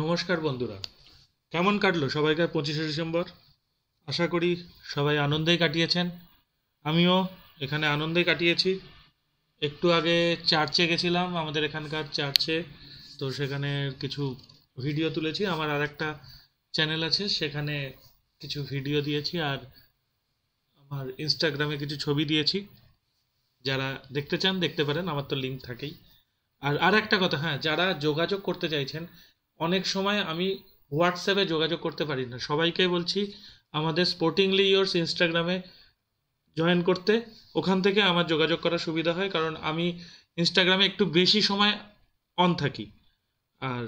নমস্কার বন্ধুরা কেমন কাটলো সবাইকার পঁচিশে ডিসেম্বর আশা করি সবাই আনন্দেই কাটিয়েছেন আমিও এখানে আনন্দে কাটিয়েছি একটু আগে চার্চে গেছিলাম আমাদের এখানকার চার্চে তো সেখানে কিছু ভিডিও তুলেছি আমার আর একটা চ্যানেল আছে সেখানে কিছু ভিডিও দিয়েছি আর আমার ইনস্টাগ্রামে কিছু ছবি দিয়েছি যারা দেখতে চান দেখতে পারেন আমার তো লিঙ্ক থাকেই আর আর একটা কথা হ্যাঁ যারা যোগাযোগ করতে চাইছেন অনেক সময় আমি হোয়াটসঅ্যাপে যোগাযোগ করতে পারি না সবাইকে বলছি আমাদের স্পোর্টিংলি ইয়ার্স ইনস্টাগ্রামে জয়েন করতে ওখান থেকে আমার যোগাযোগ করার সুবিধা হয় কারণ আমি ইনস্টাগ্রামে একটু বেশি সময় অন থাকি আর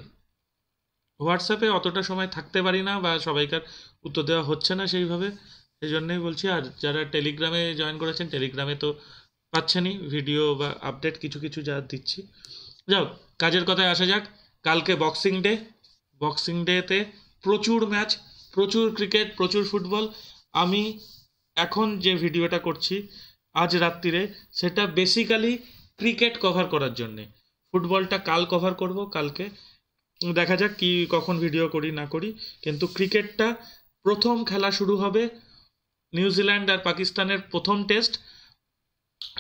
হোয়াটসঅ্যাপে অতটা সময় থাকতে পারি না বা সবাইকার উত্তর দেওয়া হচ্ছে না সেইভাবে সেই জন্যই বলছি আর যারা টেলিগ্রামে জয়েন করেছেন টেলিগ্রামে তো পাচ্ছেনই ভিডিও বা আপডেট কিছু কিছু যা দিচ্ছি যাও কাজের কথায় আসা যাক কালকে বক্সিং ডে বক্সিং ডেতে প্রচুর ম্যাচ প্রচুর ক্রিকেট প্রচুর ফুটবল আমি এখন যে ভিডিওটা করছি আজ রাত্রিরে সেটা বেসিক্যালি ক্রিকেট কভার করার জন্যে ফুটবলটা কাল কভার করব কালকে দেখা যাক কি কখন ভিডিও করি না করি কিন্তু ক্রিকেটটা প্রথম খেলা শুরু হবে নিউজিল্যান্ড আর পাকিস্তানের প্রথম টেস্ট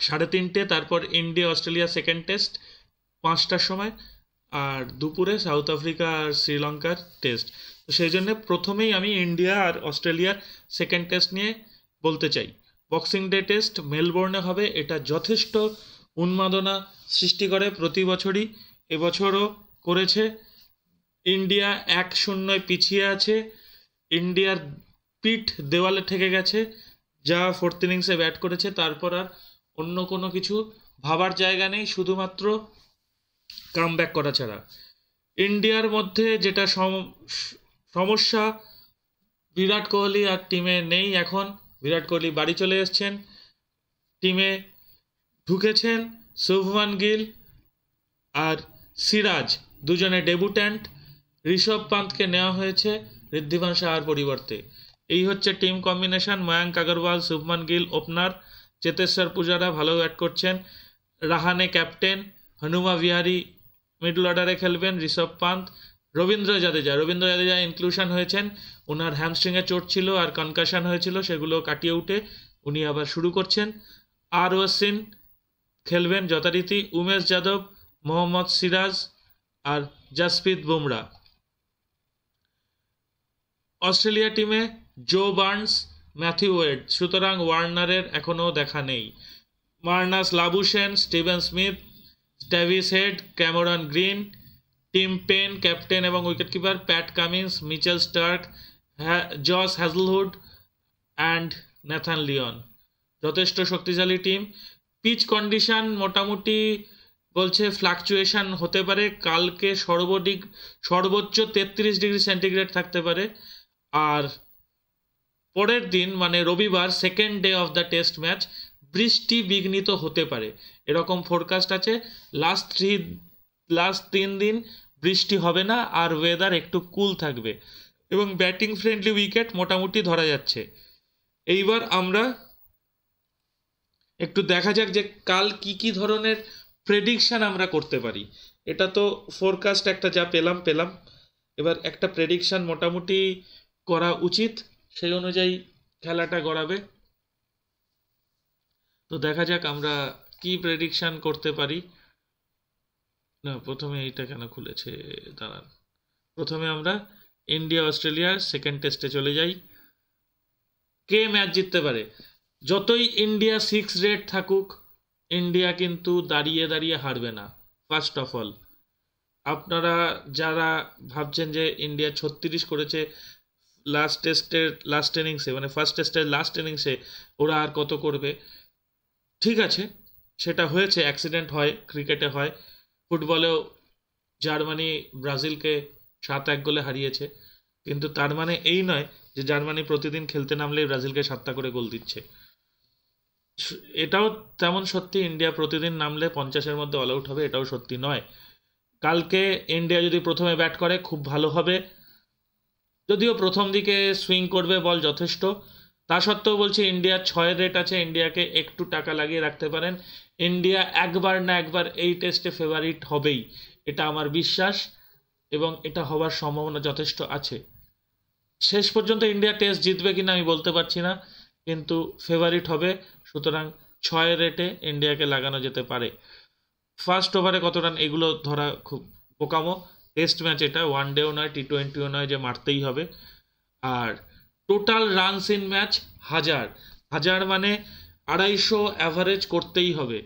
সাড়ে তিনটে তারপর ইন্ডিয়া অস্ট্রেলিয়া সেকেন্ড টেস্ট পাঁচটার সময় আর দুপুরে সাউথ আফ্রিকা আর শ্রীলঙ্কার টেস্ট তো সেই জন্যে প্রথমেই আমি ইন্ডিয়া আর অস্ট্রেলিয়ার সেকেন্ড টেস্ট নিয়ে বলতে চাই বক্সিং ডে টেস্ট মেলবোর্নে হবে এটা যথেষ্ট উন্মাদনা সৃষ্টি করে প্রতি বছরই এবছরও করেছে ইন্ডিয়া এক শূন্যয় পিছিয়ে আছে ইন্ডিয়ার পিঠ দেওয়ালে ঠেকে গেছে যা ফোর্থ ইনিংসে ব্যাট করেছে তারপর আর অন্য কোনো কিছু ভাবার জায়গা নেই শুধুমাত্র কাম ব্যাক করা ছাড়া ইন্ডিয়ার মধ্যে যেটা সমস্যা বিরাট কোহলি আর টিমে নেই এখন বিরাট কোহলি বাড়ি চলে এসছেন টিমে ঢুকেছেন শুভমান গিল আর সিরাজ দুজনে ডেবুট্যান্ট ঋষভ পান্তকে নেওয়া হয়েছে ঋদ্ধিমান শাহার পরিবর্তে এই হচ্ছে team combination Mayank Agarwal Shubman Gill opener Cheteshwar Pujara ভালো ব্যাট করছেন রাহানে ক্যাপ্টেন হনুমা বিহারি মিডল অর্ডারে খেলবেন ঋষভ পান্ত রবীন্দ্র জাদেজা রবীন্দ্র জাদেজা ইনক্লুশন হয়েছেন ওনার হ্যামস্ট্রিংয়ে চোট ছিল আর কনকাশন হয়েছিল সেগুলো কাটিয়ে উঠে উনি আবার শুরু করছেন আর ওয়াসিন খেলবেন যথারীতি উমেশ যাদব মোহাম্মদ সিরাজ আর জাসপ্রীত বুমরা অস্ট্রেলিয়া টিমে জো বার্নস ম্যাথিউ ওয়েড সুতরাং ওয়ার্নারের এখনও দেখা নেই মার্নাস লাবুসেন স্টিভেন স্মিথ স্ট্যাভিস head Cameron Green Tim Paine captain এবং wicketkeeper Pat Cummins Mitchell Starc Josh Hazlewood and Nathan Lyon যথেষ্ট শক্তিশালী টিম পিচ কন্ডিশন মোটামুটি বলছে ফ্লাকচুয়েশান হতে পারে কালকে সর্বডিগ সর্বোচ্চ তেত্রিশ ডিগ্রি সেন্টিগ্রেড থাকতে পারে আর পরের দিন মানে রবিবার second day of the test match বৃষ্টি বিঘ্নিত হতে পারে এরকম ফোরকাস্ট আছে লাস্ট থ্রি লাস্ট তিন দিন বৃষ্টি হবে না আর ওয়েদার একটু কুল থাকবে এবং ব্যাটিং ফ্রেন্ডলি উইকেট মোটামুটি ধরা যাচ্ছে এইবার আমরা একটু দেখা যাক যে কাল কি কি ধরনের প্রেডিকশান আমরা করতে পারি এটা তো ফোরকাস্ট একটা যা পেলাম পেলাম এবার একটা প্রেডিকশান মোটামুটি করা উচিত সেই অনুযায়ী খেলাটা গড়াবে তো দেখা যাক আমরা কি প্রেডিকশান করতে পারি না প্রথমে এইটা কেন খুলেছে দাঁড়ান প্রথমে আমরা ইন্ডিয়া অস্ট্রেলিয়ার সেকেন্ড টেস্টে চলে যাই কে ম্যাচ জিততে পারে যতই ইন্ডিয়া সিক্স রেট থাকুক ইন্ডিয়া কিন্তু দাঁড়িয়ে দাঁড়িয়ে হারবে না ফার্স্ট অফ অল আপনারা যারা ভাবছেন যে ইন্ডিয়া ছত্রিশ করেছে লাস্ট টেস্টের লাস্ট ইনিংসে মানে ফার্স্ট টেস্টের লাস্ট ইনিংসে ওরা আর কত করবে ঠিক আছে সেটা হয়েছে অ্যাক্সিডেন্ট হয় ক্রিকেটে হয় ফুটবলেও জার্মানি ব্রাজিলকে সাত এক গোলে হারিয়েছে কিন্তু তার মানে এই নয় যে জার্মানি প্রতিদিন খেলতে নামলেই ব্রাজিলকে সাতটা করে গোল দিচ্ছে এটাও তেমন সত্যি ইন্ডিয়া প্রতিদিন নামলে পঞ্চাশের মধ্যে অল আউট হবে এটাও সত্যি নয় কালকে ইন্ডিয়া যদি প্রথমে ব্যাট করে খুব ভালো হবে যদিও প্রথম দিকে সুইং করবে বল যথেষ্ট তা সত্ত্বেও বলছি ইন্ডিয়ার ছয় রেট আছে ইন্ডিয়াকে একটু টাকা লাগিয়ে রাখতে পারেন ইন্ডিয়া একবার না একবার এই টেস্টে ফেভারিট হবেই এটা আমার বিশ্বাস এবং এটা হওয়ার সম্ভাবনা যথেষ্ট আছে শেষ পর্যন্ত ইন্ডিয়া টেস্ট জিতবে কিনা আমি বলতে পারছি না কিন্তু ফেভারিট হবে সুতরাং ছয় রেটে ইন্ডিয়াকে লাগানো যেতে পারে ফার্স্ট ওভারে কত রান এগুলো ধরা খুব বোকামো টেস্ট ম্যাচ এটা ওয়ান ডেও নয় টি টোয়েন্টিও নয় যে মারতেই হবে আর টোটাল রানস ইন ম্যাচ হাজার হাজার মানে আড়াইশো অ্যাভারেজ করতেই হবে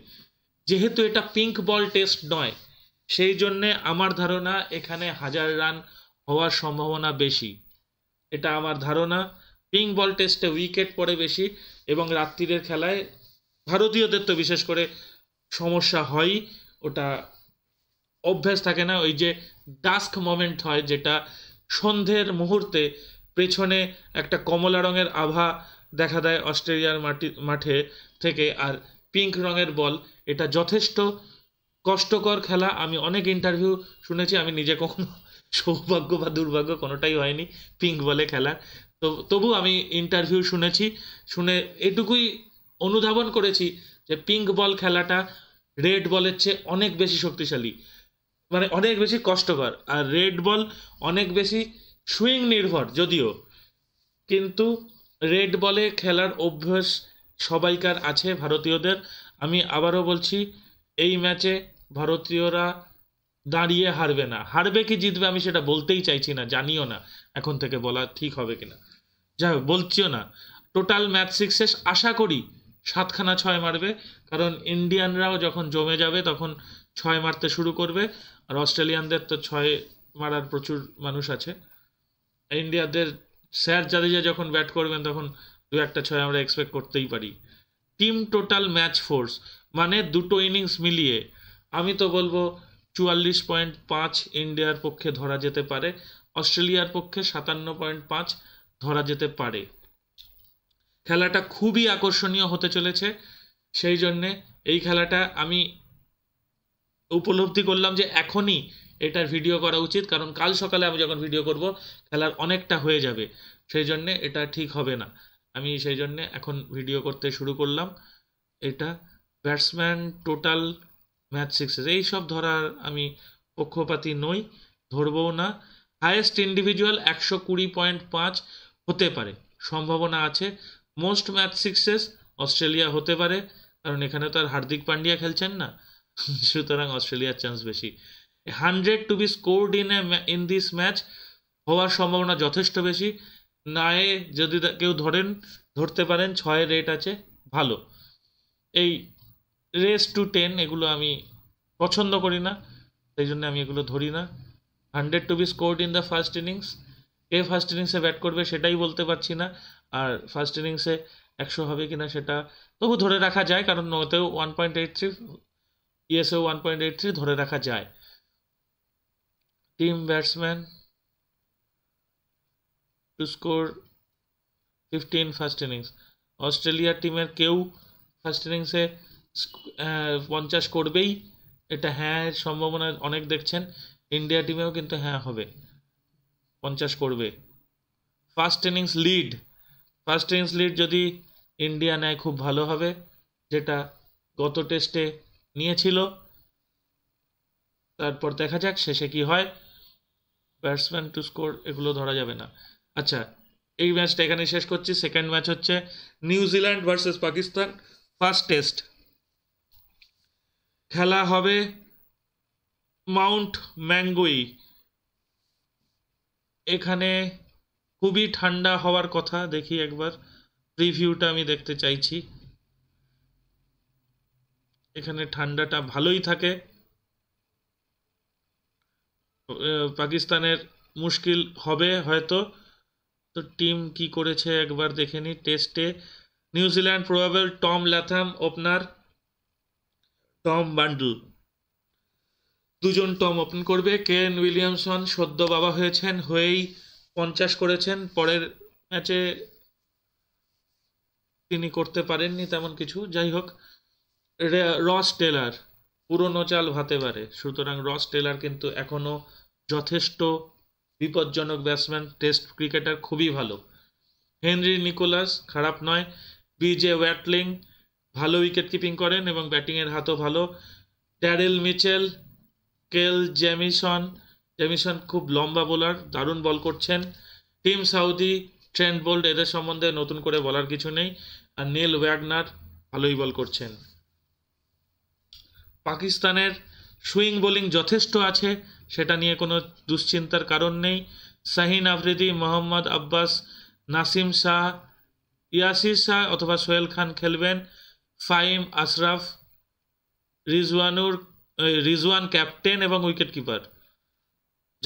যেহেতু এটা পিঙ্ক বল টেস্ট নয় সেই জন্যে আমার ধারণা এখানে হাজার রান হওয়ার সম্ভাবনা বেশি এটা আমার ধারণা পিঙ্ক বল টেস্টে উইকেট পড়ে বেশি এবং রাত্রিরের খেলায় ভারতীয়দের তো বিশেষ করে সমস্যা হয় ওটা অভ্যাস থাকে না ওই যে ডাস্ক মোমেন্ট হয় যেটা সন্ধ্যের মুহূর্তে পেছনে একটা কমলা রঙের আভা দেখা দেয় অস্ট্রেলিয়ার মাটি মাঠে থেকে আর পিঙ্ক রঙের বল এটা যথেষ্ট কষ্টকর খেলা আমি অনেক ইন্টারভিউ শুনেছি আমি নিজে কখনো সৌভাগ্য বা দুর্ভাগ্য কোনোটাই হয়নি পিঙ্ক বলে খেলা তো তবু আমি ইন্টারভিউ শুনেছি শুনে এটুকুই অনুধাবন করেছি যে পিঙ্ক বল খেলাটা রেড বলের চেয়ে অনেক বেশি শক্তিশালী মানে অনেক বেশি কষ্টকর আর রেড বল অনেক বেশি সুইং নির্ভর যদিও কিন্তু রেড বলে খেলার অভ্যাস সবাইকার আছে ভারতীয়দের আমি আবারও বলছি এই ম্যাচে ভারতীয়রা দাঁড়িয়ে হারবে না হারবে কি জিতবে আমি সেটা বলতেই চাইছি না জানিও না এখন থেকে বলা ঠিক হবে না যাই হোক বলছিও না টোটাল ম্যাচ সিক্সেস আশা করি সাতখানা ছয় মারবে কারণ ইন্ডিয়ানরাও যখন জমে যাবে তখন ছয় মারতে শুরু করবে আর অস্ট্রেলিয়ানদের তো ছয় মারার প্রচুর মানুষ আছে ইন্ডিয়াদের স্যার জাদেজা যখন ব্যাট করবেন তখন দু একটা ছয় আমরা এক্সপেক্ট করতেই পারি টিম টোটাল ম্যাচ ফোর্স মানে দুটো ইনিংস মিলিয়ে আমি তো বলবো চুয়াল্লিশ পয়েন্ট পাঁচ ইন্ডিয়ার পক্ষে ধরা যেতে পারে অস্ট্রেলিয়ার পক্ষে সাতান্ন পয়েন্ট পাঁচ ধরা যেতে পারে খেলাটা খুবই আকর্ষণীয় হতে চলেছে সেই জন্যে এই খেলাটা আমি উপলব্ধি করলাম যে এখনই এটার ভিডিও করা উচিত কারণ কাল সকালে আমি যখন ভিডিও করব খেলার অনেকটা হয়ে যাবে সেই জন্যে এটা ঠিক হবে না আমি সেই জন্যে এখন ভিডিও করতে শুরু করলাম এটা ব্যাটসম্যান টোটাল ম্যাচ সিক্সেস এই সব ধরার আমি পক্ষপাতি নই ধরবও না হায়েস্ট ইন্ডিভিজুয়াল একশো কুড়ি পয়েন্ট পাঁচ হতে পারে সম্ভাবনা আছে মোস্ট ম্যাচ সিক্সেস অস্ট্রেলিয়া হতে পারে কারণ এখানে তো আর হার্দিক পান্ডিয়া খেলছেন না সুতরাং অস্ট্রেলিয়ার চান্স বেশি hundred to be scored in in this match হওয়ার সম্ভাবনা যথেষ্ট বেশি নায়ে যদি কেউ ধরেন ধরতে পারেন ছয়ের রেট আছে ভালো এই রেস টু টেন এগুলো আমি পছন্দ করি না সেই জন্য আমি এগুলো ধরি না hundred to be scored in the first innings কে ফার্স্ট ইনিংসে ব্যাট করবে সেটাই বলতে পারছি না আর ফার্স্ট ইনিংসে একশো হবে কি না সেটা তবু ধরে রাখা যায় কারণ ওতেও ওয়ান পয়েন্ট এইট থ্রি ইয়েসেও ওয়ান পয়েন্ট এইট থ্রি ধরে রাখা যায় team batsman to score fifteen first innings Australia টিমের কেউ ফার্স্ট ইনিংসে পঞ্চাশ করবেই এটা হ্যাঁ সম্ভাবনা অনেক দেখছেন ইন্ডিয়া টিমেও কিন্তু হ্যাঁ হবে পঞ্চাশ করবে first innings lead first innings lead যদি ইন্ডিয়া নেয় খুব ভালো হবে যেটা গত টেস্টে নিয়েছিল তারপর দেখা যাক শেষে কি হয় ব্যাটসম্যান টু স্কোর এগুলো ধরা যাবে না আচ্ছা এই ম্যাচটা এখানে শেষ করছি সেকেন্ড ম্যাচ হচ্ছে New Zealand versus Pakistan first test খেলা হবে মাউন্ট ম্যাঙ্গুই এখানে খুবই ঠান্ডা হওয়ার কথা দেখি একবার প্রিভিউটা আমি দেখতে চাইছি এখানে ঠান্ডাটা ভালোই থাকে পাকিস্তানের মুশকিল হবে হয়তো তো টিম কি করেছে একবার দেখে নি টেস্টে New Zealand probably Tom Latham opener Tom Blundell দুজন টম ওপেন করবে কেন উইলিয়ামসন সদ্য বাবা হয়েছেন হয়েই পঞ্চাশ করেছেন পরের ম্যাচে তিনি করতে পারেননি তেমন কিছু যাই হোক রস টেলার পুরনো চাল ভাতে পারে সুতরাং রস টেলার কিন্তু এখনও যথেষ্ট বিপজ্জনক ব্যাটসম্যান টেস্ট ক্রিকেটার খুবই ভালো হেনরি নিকোলাস খারাপ নয় বিজে ওয়াটলিং ভালো উইকেট কিপিং করেন এবং ব্যাটিংয়ের হাতও ভালো ড্যারেল মিচেল কেল জ্যামিসন জ্যামিসন খুব লম্বা বোলার দারুণ বল করছেন টিম সাউদি ট্রেন্ড বোল্ড এদের সম্বন্ধে নতুন করে বলার কিছু নেই আর নীল ওয়াগনার ভালোই বল করছেন পাকিস্তানের সুইং বোলিং যথেষ্ট আছে সেটা নিয়ে কোনো দুশ্চিন্তার কারণ নেই শাহিন আফ্রিদি মোহাম্মদ আব্বাস নাসিম শাহ ইয়াসির শাহ অথবা সোহেল খান খেলবেন ফাইম আশরাফ রিজওয়ানুর রিজওয়ান ক্যাপ্টেন এবং উইকেট কিপার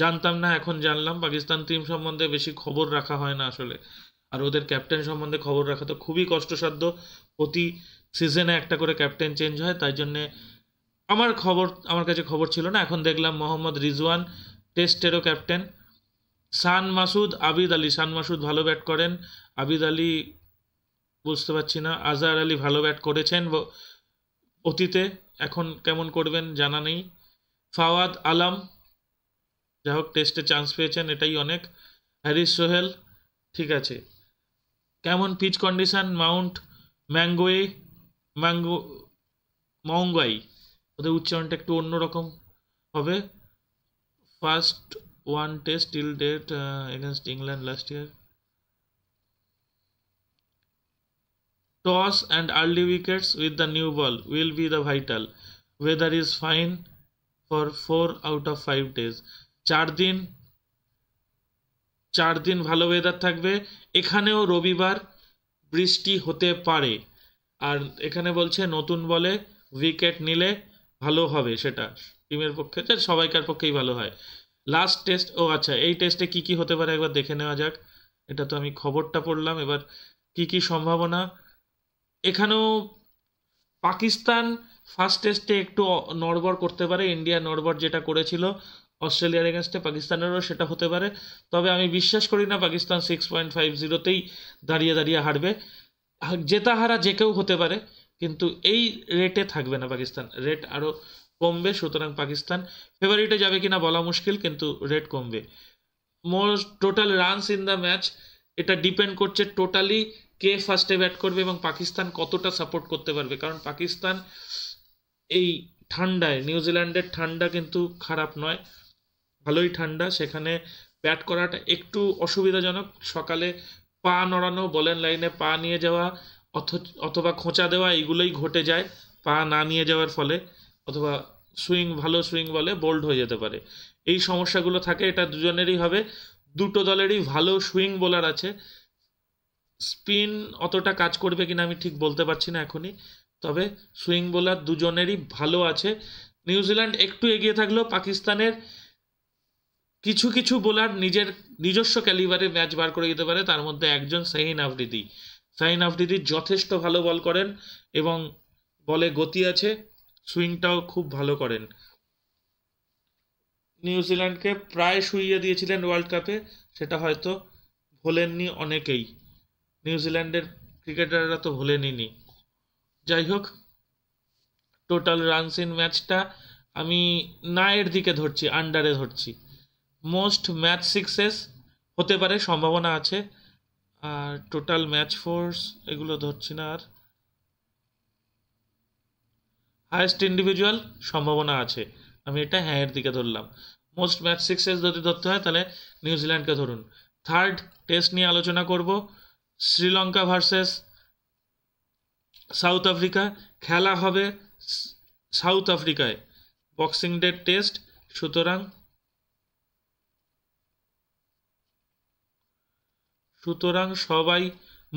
জানতাম না এখন জানলাম পাকিস্তান টিম সম্বন্ধে বেশি খবর রাখা হয় না আসলে আর ওদের ক্যাপ্টেন সম্বন্ধে খবর রাখা তো খুবই কষ্টসাধ্য প্রতি সিজনে একটা করে ক্যাপ্টেন চেঞ্জ হয় তাই জন্যে আমার খবর আমার কাছে খবর ছিল না এখন দেখলাম মোহাম্মদ রিজওয়ান টেস্টেরও ক্যাপ্টেন সান মাসুদ আবিদ আলী সান মাসুদ ভালো ব্যাট করেন আবিদ আলী বুঝতে পারছি না আজহার আলী ভালো ব্যাট করেছেন অতীতে এখন কেমন করবেন জানা নেই ফাওয়াদ আলাম যাই হোক টেস্টে চান্স পেয়েছেন এটাই অনেক হ্যারিস সোহেল ঠিক আছে কেমন পিচ কন্ডিশন মাউন্ট ম্যাঙ্গোয়ে ম্যাঙ্গো মঙ্গাই ওদের উচ্চারণটা একটু অন্যরকম হবে first one test till date against England last year toss and early wickets with the new ball will be the vital weather is fine for four out of five days চার দিন চার দিন ভালো ওয়েদার থাকবে এখানেও রবিবার বৃষ্টি হতে পারে আর এখানে বলছে নতুন বলে উইকেট নিলে ভালো হবে সেটা টিমের পক্ষে সবাইকার পক্ষেই ভালো হয় লাস্ট টেস্ট ও আচ্ছা এই টেস্টে কি কি হতে পারে একবার দেখে নেওয়া যাক এটা তো আমি খবরটা পড়লাম এবার কি কি সম্ভাবনা এখানেও পাকিস্তান ফার্স্ট টেস্টে একটু নড়বড় করতে পারে ইন্ডিয়া নড়বড় যেটা করেছিল অস্ট্রেলিয়ার এগেনস্টে পাকিস্তানেরও সেটা হতে পারে তবে আমি বিশ্বাস করি না পাকিস্তান সিক্স পয়েন্ট ফাইভ জিরোতেই দাঁড়িয়ে দাঁড়িয়ে হারবে জেতা হারা যে কেউ হতে পারে কিন্তু এই রেটে থাকবে না পাকিস্তান রেট আরও কমবে সুতরাং পাকিস্তান ফেভারিটে যাবে কিনা বলা মুশকিল কিন্তু রেট কমবে most total runs in the match এটা ডিপেন্ড করছে টোটালি কে ফার্স্টে ব্যাট করবে এবং পাকিস্তান কতটা সাপোর্ট করতে পারবে কারণ পাকিস্তান এই ঠান্ডায় নিউজিল্যান্ডের ঠান্ডা কিন্তু খারাপ নয় ভালোই ঠান্ডা সেখানে ব্যাট করাটা একটু অসুবিধাজনক সকালে পা নড়ানো বলেন লাইনে পা নিয়ে যাওয়া অথবা খোঁচা দেওয়া এইগুলোই ঘটে যায় পা না নিয়ে যাওয়ার ফলে অথবা সুইং ভালো সুইং বলে বোল্ড হয়ে যেতে পারে এই সমস্যাগুলো থাকে এটা দুজনেরই হবে দুটো দলেরই ভালো সুইং বোলার আছে স্পিন অতটা কাজ করবে কিনা আমি ঠিক বলতে পারছি না এখনই তবে সুইং বোলার দুজনেরই ভালো আছে নিউজিল্যান্ড একটু এগিয়ে থাকলেও পাকিস্তানের কিছু কিছু বোলার নিজের নিজস্ব ক্যালিবারে ম্যাচ বার করে দিতে পারে তার মধ্যে একজন সাহিন আফ্রিদি সাইন আফ্রিদি দিদি যথেষ্ট ভালো বল করেন এবং বলে গতি আছে সুইংটাও খুব ভালো করেন নিউজিল্যান্ডকে প্রায় শুইয়ে দিয়েছিলেন ওয়ার্ল্ড কাপে সেটা হয়তো ভোলেননি অনেকেই নিউজিল্যান্ডের ক্রিকেটাররা তো ভোলেনি যাই হোক টোটাল রানস ইন ম্যাচটা আমি না এর দিকে ধরছি আন্ডারে ধরছি মোস্ট ম্যাচ সিক্সেস হতে পারে সম্ভাবনা আছে আর টোটাল ম্যাচ ফোর্স এগুলো ধরছি না আর হায়েস্ট ইন্ডিভিজুয়াল সম্ভাবনা আছে আমি এটা এর দিকে ধরলাম মোস্ট ম্যাচ সিক্সেস যদি ধরতে হয় তাহলে নিউজিল্যান্ডকে ধরুন থার্ড টেস্ট নিয়ে আলোচনা করব শ্রীলঙ্কা ভার্সেস সাউথ আফ্রিকা খেলা হবে সাউথ আফ্রিকায় বক্সিং ডে টেস্ট সুতরাং সুতরাং সবাই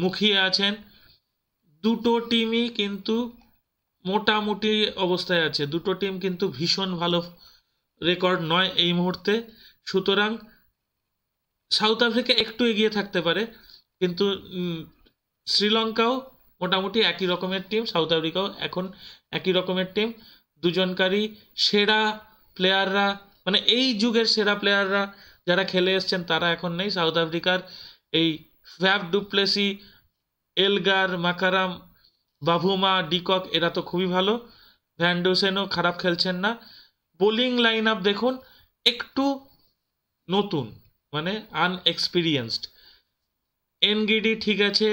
মুখিয়ে আছেন দুটো টিমই কিন্তু মোটামুটি অবস্থায় আছে দুটো টিম কিন্তু ভীষণ ভালো রেকর্ড নয় এই মুহূর্তে সুতরাং সাউথ আফ্রিকা একটু এগিয়ে থাকতে পারে কিন্তু শ্রীলঙ্কাও মোটামুটি একই রকমের টিম সাউথ আফ্রিকাও এখন একই রকমের টিম দুজনকারী সেরা প্লেয়াররা মানে এই যুগের সেরা প্লেয়াররা যারা খেলে এসছেন তারা এখন নেই সাউথ আফ্রিকার এই Faf du Plessis Elgar Markram Bavuma de Kock এরা তো খুবই ভালো ভ্যান্ডোসেনও খারাপ খেলছেন না বোলিং লাইন আপ দেখুন একটু নতুন মানে আনএক্সপিরিয়েন্সড এনগিডি ঠিক আছে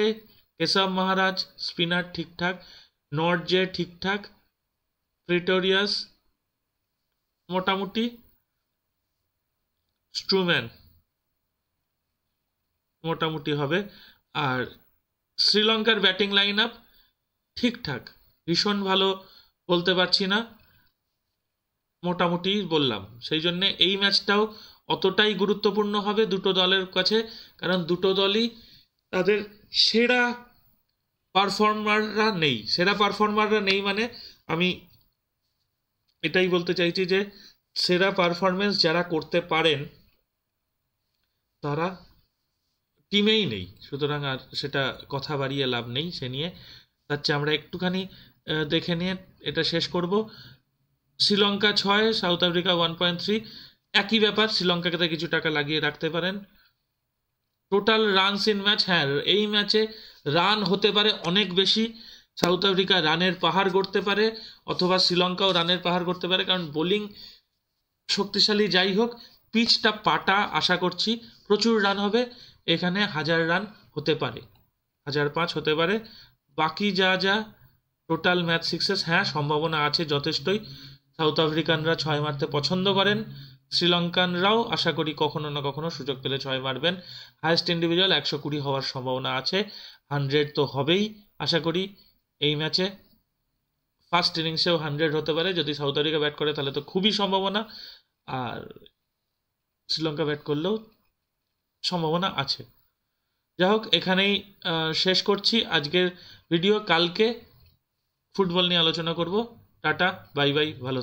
কেশব মহারাজ স্পিনার ঠিকঠাক নর্জে ঠিকঠাক প্রিটোরিয়াস মোটামুটি স্ট্রুম্যান মোটামুটি হবে আর শ্রীলঙ্কার ব্যাটিং লাইন আপ ঠিকঠাক ভীষণ ভালো বলতে পারছি না মোটামুটি বললাম সেই জন্যে এই ম্যাচটাও অতটাই গুরুত্বপূর্ণ হবে দুটো দলের কাছে কারণ দুটো দলই তাদের সেরা পারফর্মাররা নেই সেরা পারফর্মাররা নেই মানে আমি এটাই বলতে চাইছি যে সেরা পারফরমেন্স যারা করতে পারেন তারা টিমেই নেই সুতরাং আর সেটা কথা বাড়িয়ে লাভ নেই সে নিয়ে তার চেয়ে আমরা একটুখানি দেখে নিয়ে এটা শেষ করব শ্রীলঙ্কা ছয় South Africa one point three একই ব্যাপার শ্রীলঙ্কাকে কিছু টাকা লাগিয়ে রাখতে পারেন টোটাল রানস ইন ম্যাচ হ্যাঁ এই ম্যাচে রান হতে পারে অনেক বেশি সাউথ আফ্রিকা রানের পাহাড় গড়তে পারে অথবা শ্রীলঙ্কাও রানের পাহাড় করতে পারে কারণ বোলিং শক্তিশালী যাই হোক পিচটা পাটা আশা করছি প্রচুর রান হবে এখানে হাজার রান হতে পারে হাজার পাঁচ হতে পারে বাকি যা যা টোটাল ম্যাচ সিক্সেস হ্যাঁ সম্ভাবনা আছে যথেষ্টই সাউথ আফ্রিকানরা ছয় মারতে পছন্দ করেন শ্রীলঙ্কানরাও আশা করি কখনো না কখনো সুযোগ পেলে ছয় মারবেন হায়েস্ট ইন্ডিভিজুয়াল একশো কুড়ি হওয়ার সম্ভাবনা আছে হান্ড্রেড তো হবেই আশা করি এই ম্যাচে ফার্স্ট ইনিংসেও হান্ড্রেড হতে পারে যদি সাউথ আফ্রিকা ব্যাট করে তাহলে তো খুবই সম্ভাবনা আর শ্রীলঙ্কা ব্যাট করলেও সম্ভাবনা আছে যাই হোক এখানেই শেষ করছি আজকের ভিডিও কালকে ফুটবল নিয়ে আলোচনা করব টাটা বাই বাই ভালো